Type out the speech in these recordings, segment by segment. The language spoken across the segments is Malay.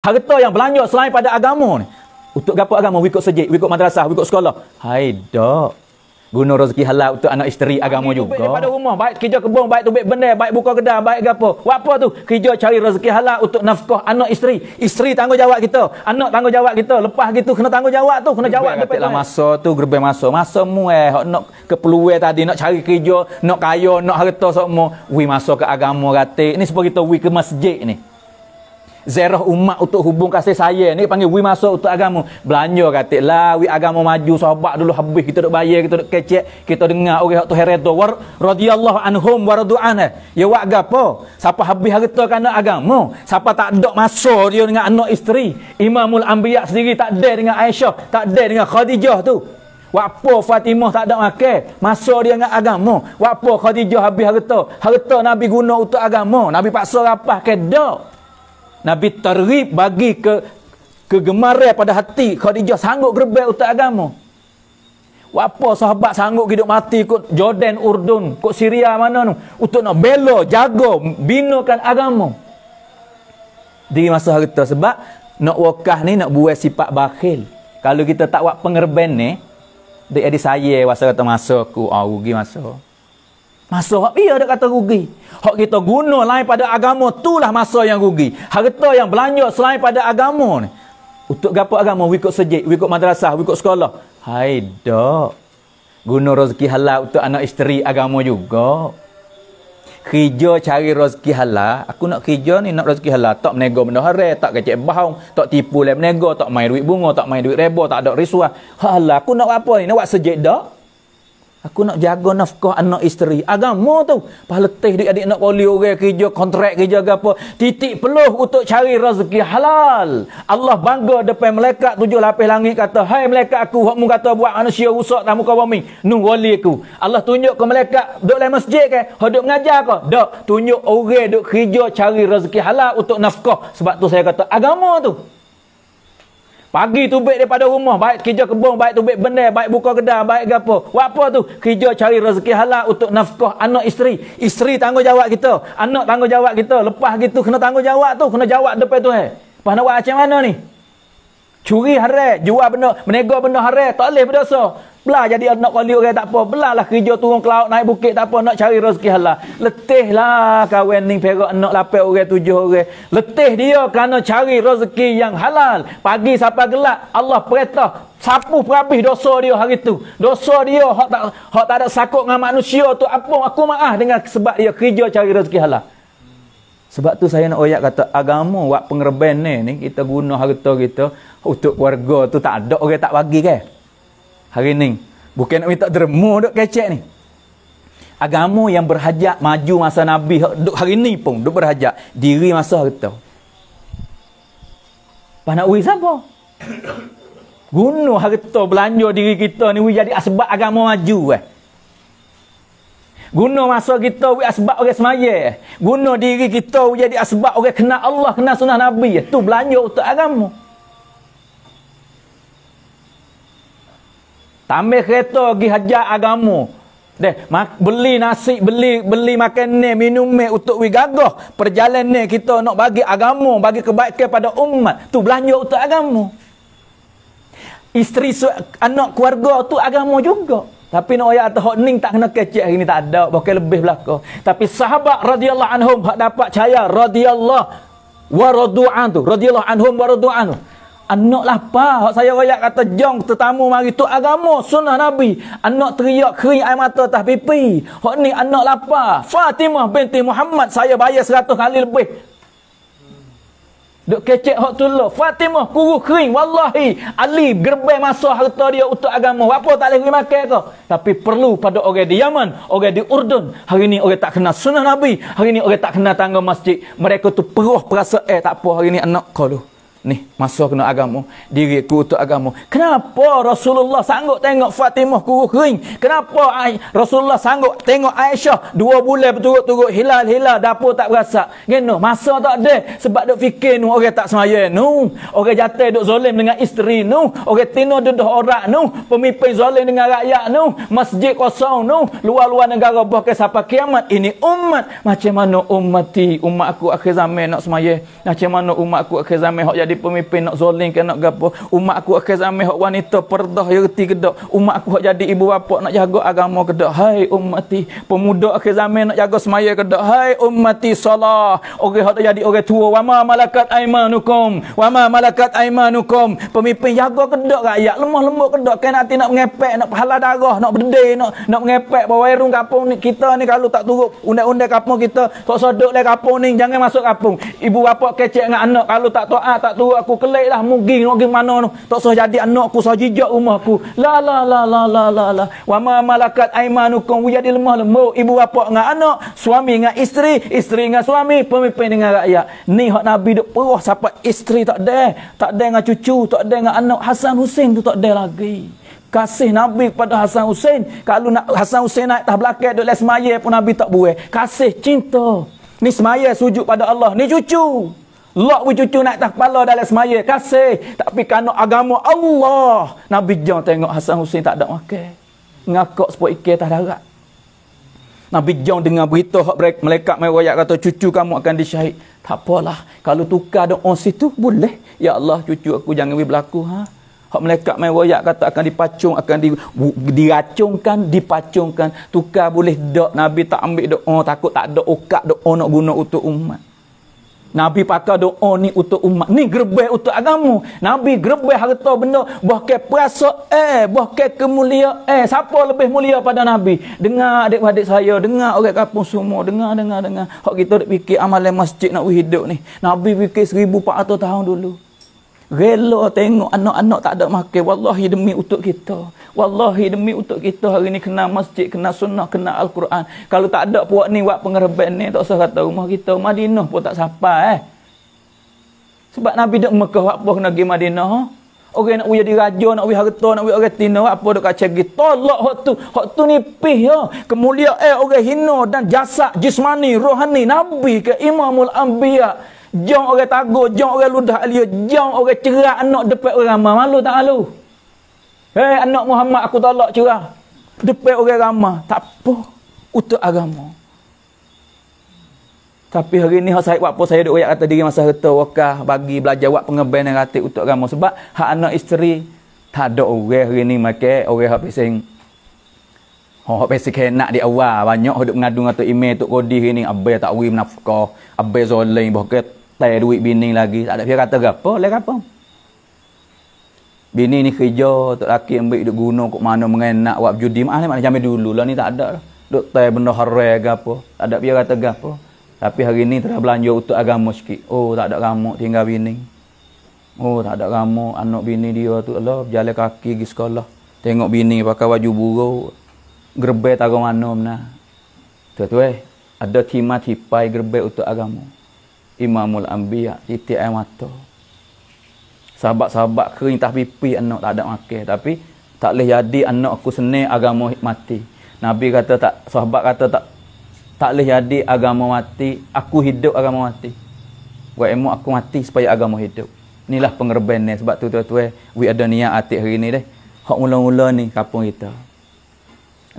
Harta yang belanja selain pada agama ni. Untuk apa agama? Wikut sejik, wikut madrasah, wikut sekolah. Hai dok, Guna rezeki halal untuk anak isteri agama juga. Baik daripada rumah, baik kerja kebun, baik tubik benar, baik buka kedai, baik apa. Apa tu? Kerja cari rezeki halal untuk nafkah anak isteri. Isteri tanggungjawab kita. Anak tanggungjawab kita. Lepas gitu kena tanggungjawab tu, kena jawab depan. Tak lah masa tu gerbe masa. Masa mu eh nak keperluan tadi nak cari kerja, nak kaya, nak harta semua. Wi masa ke agama rati. ini sebab kita wi ke masjid ni zerah umat untuk hubung kasih saya ni panggil we masuk untuk agama belanja katik lah we agama maju sahabat dulu habis kita duk bayar kita duk kecek kita dengar orang okay, tu heredo war radiyallahu anhum waradu'an ya wak gapo siapa habis harta kerana agama siapa tak ada masa dia dengan anak isteri imamul anbiya sendiri tak ada dengan Aisyah tak ada dengan Khadijah tu Wapo Fatimah tak ada makan. Masa dia dengan agama. Wapo Khadijah habis harta. Harta Nabi guna untuk agama. Nabi paksa rapah ke dak? Nabi Tarib bagi ke kegemaran pada hati Khadijah sanggup gerbel untuk agama. Apa sahabat sanggup hidup mati ikut Jordan, Urdun, ikut Syria mana tu? Untuk nak bela, jaga, binakan agama. di masa kita sebab nak wakah ni nak buat sifat bakhil. Kalau kita tak buat pengerben ni, dia jadi saya masa kata masa aku, ah, rugi masa Masa hak iya dak kata rugi. Hak kita guna lain pada agama itulah masa yang rugi. Harta yang belanja selain pada agama ni. Untuk gapo agama? Wikut sejik, wikut madrasah, wikut sekolah. Hai dok, Guna rezeki halal untuk anak isteri agama juga. Kerja cari rezeki halal. Aku nak kerja ni nak rezeki halal. Tak menegur benda hari, tak kecek bahang, tak tipu lain menegur, tak main duit bunga, tak main duit reba, tak ada risuah. Halal, aku nak apa ni? Nak buat sejik dak? Aku nak jaga nafkah anak isteri. Agama tu. Paletih dia adik nak poli orang kerja, kontrak kerja ke apa. Titik peluh untuk cari rezeki halal. Allah bangga depan melekat tujuh lapis langit kata, Hai melekat aku, hukmu kata buat manusia rusak tak muka bumi. Nu wali aku. Allah tunjuk ke melekat, duduk dalam masjid ke? Duduk ngajar ke? Duduk. Tunjuk orang duduk kerja cari rezeki halal untuk nafkah. Sebab tu saya kata agama tu. Pagi tu baik daripada rumah, baik kerja kebun, baik tu baik benda, baik buka kedai, baik apa. Buat apa tu? Kerja cari rezeki halal untuk nafkah anak isteri. Isteri tanggungjawab kita, anak tanggungjawab kita. Lepas gitu kena tanggungjawab tu, kena jawab depan tu. Hey. Lepas nak buat macam mana ni? Curi haram, jual benda, menegak benda haram, tak boleh berdosa. Belah jadi anak kali orang tak apa. Belahlah kerja turun ke laut, naik bukit tak apa. Nak cari rezeki halal. Letihlah kawan ni perak anak lapan orang, tujuh orang. Letih dia kerana cari rezeki yang halal. Pagi sampai gelap, Allah perintah. Sapu perhabis dosa dia hari tu. Dosa dia, hak tak, hak tak ada sakut dengan manusia tu. Apa aku maaf dengan sebab dia kerja cari rezeki halal. Sebab tu saya nak oyak kata agama buat pengerban ni, ni kita guna harta kita untuk keluarga tu tak ada orang tak bagi kan hari ni. Bukan nak minta derma duk kecek ni. Agama yang berhajat maju masa Nabi duk hari ni pun duk berhajat diri masa kita. Pa nak uis apa? Guna harta belanja diri kita ni we jadi asbab agama maju eh. Guna masa kita we asbab orang semaya eh. diri kita we jadi asbab orang kena Allah, kena sunnah Nabi eh. Tu belanja untuk agama. Tambah kereta pergi hajar agama. Deh, beli nasi, beli beli makan ni, minum ni untuk we gagah. Perjalanan ni kita nak bagi agama, bagi kebaikan pada umat. Tu belanja untuk agama. Isteri anak keluarga tu agama juga. Tapi nak ayat atas ning tak kena kecil hari ni tak ada, bukan lebih belaka. Tapi sahabat radhiyallahu anhum hak dapat cahaya radhiyallahu waradu'an tu. Radhiyallahu anhum waradu'an tu. Anak lapar. Lah hak saya royak kata jong tetamu mari tu agama sunnah Nabi. Anak teriak kering air mata atas pipi. Hak ni anak lapar. Lah Fatimah binti Muhammad saya bayar seratus kali lebih. Duk kecek hak tu lah. Fatimah kuru kering. Wallahi. Ali gerbai masa harta dia untuk agama. Apa tak boleh makan ke? Tapi perlu pada orang di Yaman. Orang di Urdun. Hari ni orang tak kenal sunnah Nabi. Hari ni orang tak kenal tangga masjid. Mereka tu perlu perasa. Eh tak apa hari ni anak kau tu. Ni, masa kena agama. Diri ku untuk agama. Kenapa Rasulullah sanggup tengok Fatimah kuruh kering? Kenapa Ay Rasulullah sanggup tengok Aisyah dua bulan berturut-turut hilal-hilal dapur tak berasak? Gino, masa tak ada. Sebab duk fikir nu, orang tak semaya nu. Orang jatuh duk zolim dengan isteri nu. Orang tino duduk orang nu. Pemimpin zolim dengan rakyat nu. Masjid kosong nu. Luar-luar negara bahkan sampai kiamat. Ini umat. Macam mana umat ti? Umat aku akhir zaman nak semaya. Macam mana umat aku akhir zaman yang jadi jadi pemimpin nak zoling ke nak gapo umat aku akan zamin hak wanita perdah ya reti kedok umat aku hak jadi ibu bapa nak jaga agama kedok hai ummati pemuda akhir zaman nak jaga semaya kedok hai ummati salah orang hak jadi orang tua wama malakat aimanukum wama malakat aimanukum pemimpin jaga kedok rakyat lemah lembut kedok kan hati nak mengepek nak pahala darah nak berdeh nak nak mengepek bawa erung kampung ni kita ni kalau tak turut undang-undang kapung kita tak sodok duduk dalam ni jangan masuk kapung. ibu bapa kecek dengan anak kalau tak taat tak tu aku kelik lah mungkin orang mana tu tak usah jadi anak aku usah jijak rumah aku la la la la la la la wa ma malakat aimanukum wiyadil mahl ibu bapa dengan anak suami dengan isteri isteri dengan suami pemimpin dengan rakyat ni hak nabi duk peruh siapa isteri tak ada tak ada dengan cucu tak ada dengan anak Hasan Hussein tu tak ada lagi kasih Nabi kepada Hasan Hussein kalau nak Hasan Hussein naik tah belakang duk les pun Nabi tak buat. kasih cinta ni semaya sujud pada Allah ni cucu Lok we cucu naik tak kepala dalam semaya. Kasih. Tapi kerana agama Allah. Nabi John tengok Hasan Hussein tak ada makan. Ngakak sepuluh ikir tak darat. Nabi John dengar berita hak mereka melekat main rakyat kata cucu kamu akan disyahid. Tak apalah. Kalau tukar dengan orang situ boleh. Ya Allah cucu aku jangan berlaku. Ha? Hak melekat main rakyat kata akan dipacung, akan di, bu, diracungkan, dipacungkan. Tukar boleh dok Nabi tak ambil Oh takut tak ada okak doa oh, nak guna untuk umat. Nabi pakai doa ni untuk umat. Ni gerbe untuk agamu. Nabi gerbe harta benda. Bahkan perasa eh. Bahkan kemulia eh. Siapa lebih mulia pada Nabi? Dengar adik-adik saya. Dengar orang kapung semua. Dengar, dengar, dengar. Hak kita fikir amalan masjid nak hidup ni. Nabi fikir 1400 tahun dulu rela tengok anak-anak tak ada makan wallahi demi untuk kita wallahi demi untuk kita hari ni kena masjid kena sunnah kena al-Quran kalau tak ada puak ni buat pengerban ni tak usah kata rumah kita Madinah pun tak sampai eh sebab Nabi dak Mekah apa kena pergi Madinah ha? orang nak jadi raja nak wi harta nak wi orang tina apa dak kacang gitu tolak hak tu hak tu ni pih ya kemuliaan eh, orang hina dan jasad jismani rohani nabi ke imamul anbiya' jong orang tagur, jong orang ludah alia, jong orang cerak anak depan orang ramah. Malu tak malu? Hei eh, anak Muhammad aku tolak cerah. Depan orang ramah. Tak apa. Untuk agama. Tapi hari ni saya buat apa saya duk rakyat kata diri masa harta wakah bagi belajar buat pengebel yang ratik untuk agama. Sebab hak anak isteri tak ada orang hari ni maka orang yang pesing. Oh, pesing kenak di awal. Banyak yang mengadu atau tu email tu kodi hari ni. Abai tak wim nafkah. Abai zoleng. Bahkan tak duit bini lagi. Tak ada dia kata apa, lain apa. Bini ni kerja, tok laki ambil duk guna kok mana mengenak buat judi. Mana mana jamin dulu lah ni tak ada lah. Duk tai benda haram ke apa. Tak ada dia kata apa. Tapi hari ni telah belanja untuk agama sikit. Oh, tak ada kamu tinggal bini. Oh, tak ada kamu anak bini dia tu Allah berjalan kaki pergi sekolah. Tengok bini pakai baju buruk. Gerbet agama mana mana. Tu tu eh. Ada timah tipai gerbet untuk agama. Imamul Ambiya, iti air mata. Sahabat-sahabat kerintah pipi anak tak ada makan. Tapi tak boleh jadi anak aku senang agama mati. Nabi kata tak, sahabat kata tak tak boleh jadi agama mati. Aku hidup agama mati. Buat emak aku mati supaya agama hidup. Inilah pengerban ni. Sebab tu tuan-tuan, we ada niat atik hari ni deh. Hak mula-mula ni kampung kita.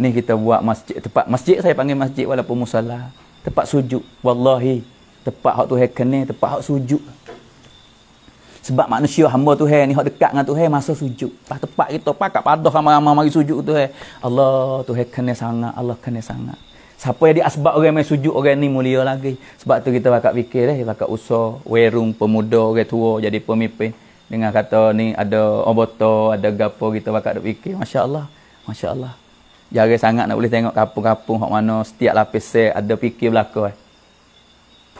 Ni kita buat masjid tempat masjid saya panggil masjid walaupun musalla. Tempat sujud. Wallahi Tempat hak Tuhan kenal, tempat hak sujud. Sebab manusia hamba tu Tuhan ni hak dekat dengan Tuhan masa sujud. Pas tempat kita pak kat padah ramai-ramai mari sujud Tuhan. Allah Tuhan kenal sangat, Allah kenal sangat. Siapa yang diasbab orang main sujud orang ni mulia lagi. Sebab tu kita bakal fikir eh, bakal usah, werung pemuda, orang tua jadi pemimpin. Dengan kata ni ada oboto, ada gapo kita bakal fikir. Masya Allah, Masya Allah. Jari sangat nak boleh tengok kapung-kapung hak mana setiap lapis saya ada fikir belakang. Eh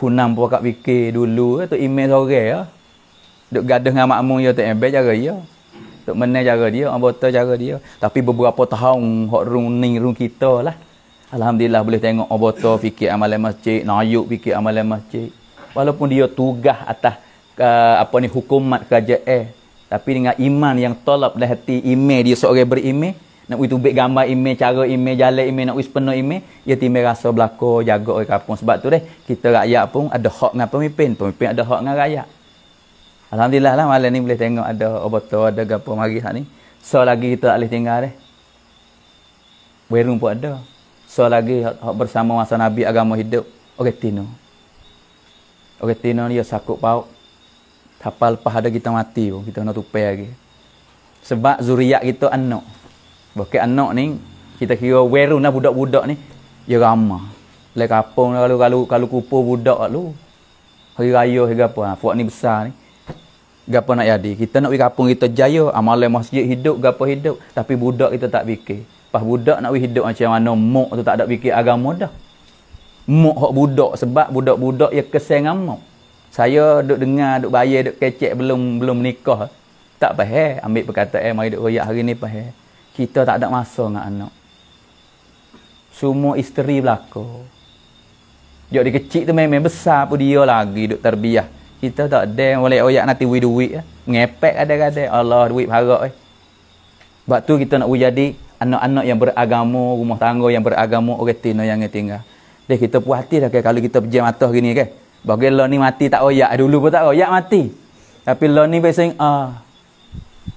punam pun kat fikir dulu ke tu email sorang ke ya. duk gaduh dengan makmum ya tu embe cara ya duk mana cara dia ambota cara dia tapi beberapa tahun hok running run kita lah alhamdulillah boleh tengok ambota fikir amalan masjid nayuk fikir amalan masjid walaupun dia tugas atas uh, apa ni hukuman kerajaan eh. tapi dengan iman yang tolap dan hati email dia seorang berimej nak uis tubik gambar ime cara ime jalan ime nak uis penuh email, ia ya timbul rasa berlaku, jaga orang kampung. Sebab tu deh, kita rakyat pun ada hak dengan pemimpin. Pemimpin ada hak dengan rakyat. Alhamdulillah lah, malam ni boleh tengok ada obat ada gapo mari sana ni. So lagi kita alih boleh tinggal deh. Berung pun ada. So lagi hak bersama masa Nabi agama hidup. Okey, tino. Okey, tino ni ia ya sakuk Tapal pahada kita mati pun, kita nak tupai lagi. Sebab zuriat kita anak. Bukit anak ni, kita kira weru lah budak-budak ni. Ya ramah. Lai kapung kalau kalau kalau kupu budak lu. Hari raya hari apa? Ha, ni besar ni. Gapo nak jadi? Kita nak pergi kampung kita jaya, amalan ha, masjid hidup, gapo hidup. Tapi budak kita tak fikir. Pas budak nak pergi hidup macam mana, mok tu tak ada fikir agama dah. Mok hok budak sebab budak-budak ya kesel dengan mok. Saya duk dengar, duk bayar, duk kecek belum belum nikah. Tak faham ambil perkataan eh, mari duk royak hari ni faham. Kita tak ada masa dengan anak. Semua isteri belaka. Jok dia kecil tu memang besar pun dia lagi duduk terbiah. Kita tak ada boleh oyak nanti wui duit. Eh. Ngepek kadang-kadang. Allah duit harap. Eh. Sebab tu kita nak jadi anak-anak yang beragama, rumah tangga yang beragama, orang tina yang tinggal. Dia kita puas hati dah kalau kita pergi matah gini ke? Bagi lo ni mati tak oyak. Dulu pun tak oyak mati. Tapi lo ni biasanya, ah,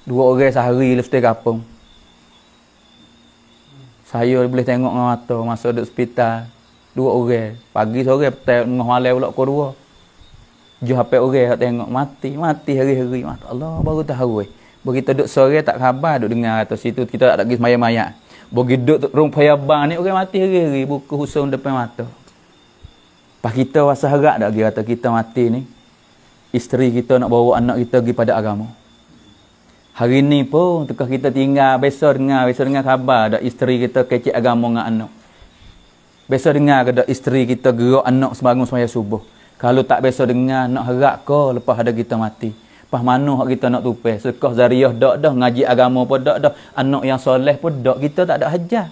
dua orang sehari lepas tu kapung saya boleh tengok dengan mata masa duduk hospital dua orang pagi sore petang tengah malam pula kau dua je HP orang tak tengok mati mati hari-hari mata Allah baru tahu eh begitu duduk sore tak khabar duduk dengar atas situ kita tak pergi semayang-mayang bagi duduk rung payabang ni orang mati hari-hari buku husung depan mata pas kita rasa harap tak kita mati ni isteri kita nak bawa anak kita pergi pada agama Hari ni pun tukar kita tinggal biasa dengar biasa dengar khabar dak isteri kita kecik agama dengan anak. Biasa dengar ke dak isteri kita gerak anak sembangun sembahyang subuh. Kalau tak biasa dengar nak harap ke lepas ada kita mati. Pas mano hak kita nak tupai? Sekah zariah dak dah, ngaji agama pun dak dah, anak yang soleh pun dak kita tak ada hajat.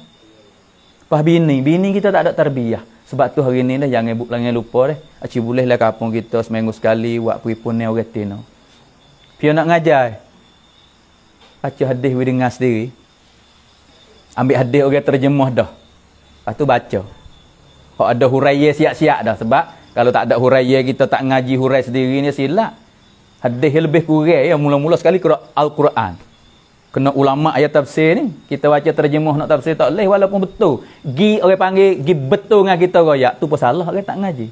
Pas bini, bini kita tak ada tarbiyah. Sebab tu hari ni dah jangan buk jangan lupa deh. Aci boleh lah kampung kita seminggu sekali buat pripun ni orang Tino. Pian nak ngajar. Eh? baca hadis we dengar sendiri. Ambil hadis orang terjemah dah. Lepas tu baca. Kalau ada huraiya siap-siap dah sebab kalau tak ada huraiya kita tak ngaji hurai sendiri ni silap. Hadis lebih kurang ya mula-mula sekali kira Al-Quran. Kena ulama ayat tafsir ni. Kita baca terjemah nak tafsir tak boleh walaupun betul. Gi orang panggil, gi betul dengan kita royak. Tu pun salah orang tak ngaji.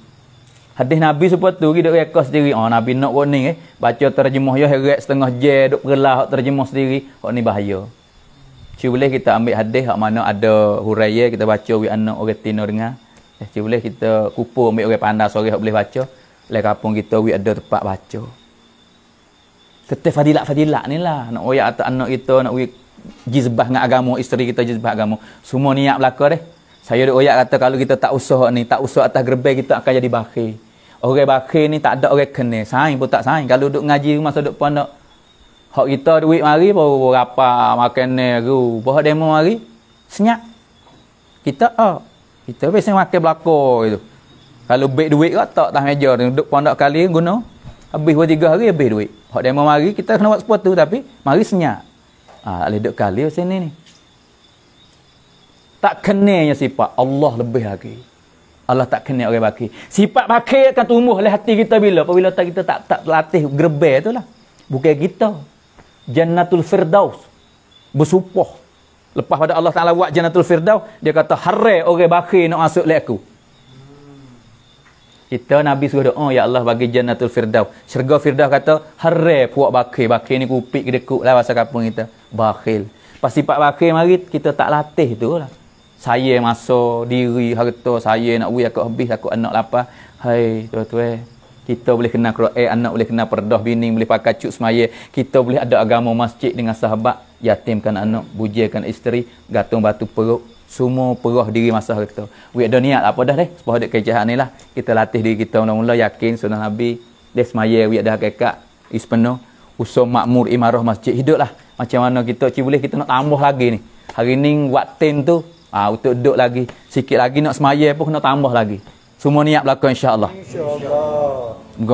Hadis Nabi sebab tu dia rekod sendiri. Oh Nabi nak warning eh. Baca terjemah ya heret setengah je duk perlah terjemah sendiri. Hak ni bahaya. Cik boleh kita ambil hadis hak mana ada huraya kita baca wi anak orang tino dengar. Eh cik boleh kita kupu ambil orang pandai sore hak boleh baca. Lek lah, kampung kita wi ada tempat baca. Tetap fadilat fadilat ni lah. Nak royak atau anak kita, nak wi jizbah dengan agama, isteri kita jizbah agama. Semua niat belaka deh. Saya ada oyak kata kalau kita tak usah ni, tak usah atas gerbe kita akan jadi bakhil. Orang bakir ni tak ada orang kena. Sain pun tak sain. Kalau duduk ngaji masa duduk pondok. Hak kita duit mari baru berapa makan ni aku. Apa hak demo mari? Senyap. Kita oh, Kita biasa makan belakang gitu. Kalau beg duit kat tak atas meja ni duduk pondok kali guna. Habis dua tiga hari habis duit. Hak demo mari kita kena buat sepatu tapi mari senyap. Ah ha, leduk kali macam ni. Tak kenanya sifat Allah lebih lagi. Allah tak kenal orang bakir. Sifat bakir akan tumbuh oleh hati kita bila? Apabila tak kita tak tak latih gerbel tu lah. Bukan kita. Jannatul Firdaus. Bersupah. Lepas pada Allah Ta'ala buat Jannatul Firdaus, dia kata, harai orang bakir nak masuk oleh aku. Kita Nabi suruh doa, oh, Ya Allah bagi Jannatul Firdaus. Syurga Firdaus kata, harai puak bakir. Bakir ni kupik, kedekuk lah bahasa kapung kita. Bakil. Pas sifat bakir mari, kita tak latih tu lah saya masa diri harta saya nak uyak kat habis aku anak lapar hai tuan-tuan kita boleh kena eh anak boleh kena perdah bini boleh pakai cuk semaya kita boleh ada agama masjid dengan sahabat yatimkan anak bujikan isteri gantung batu perut semua perah diri masa harta we ada niat apa dah deh sebab ada kejahatan ni lah kita latih diri kita mula-mula yakin sunnah nabi dia semaya we ada hakikat penuh usul makmur imarah masjid hidup lah macam mana kita cik boleh kita nak tambah lagi ni hari ni buat tin tu Ah ha, untuk duduk lagi sikit lagi nak semaya pun kena tambah lagi. Semua niat belakang Insya-Allah.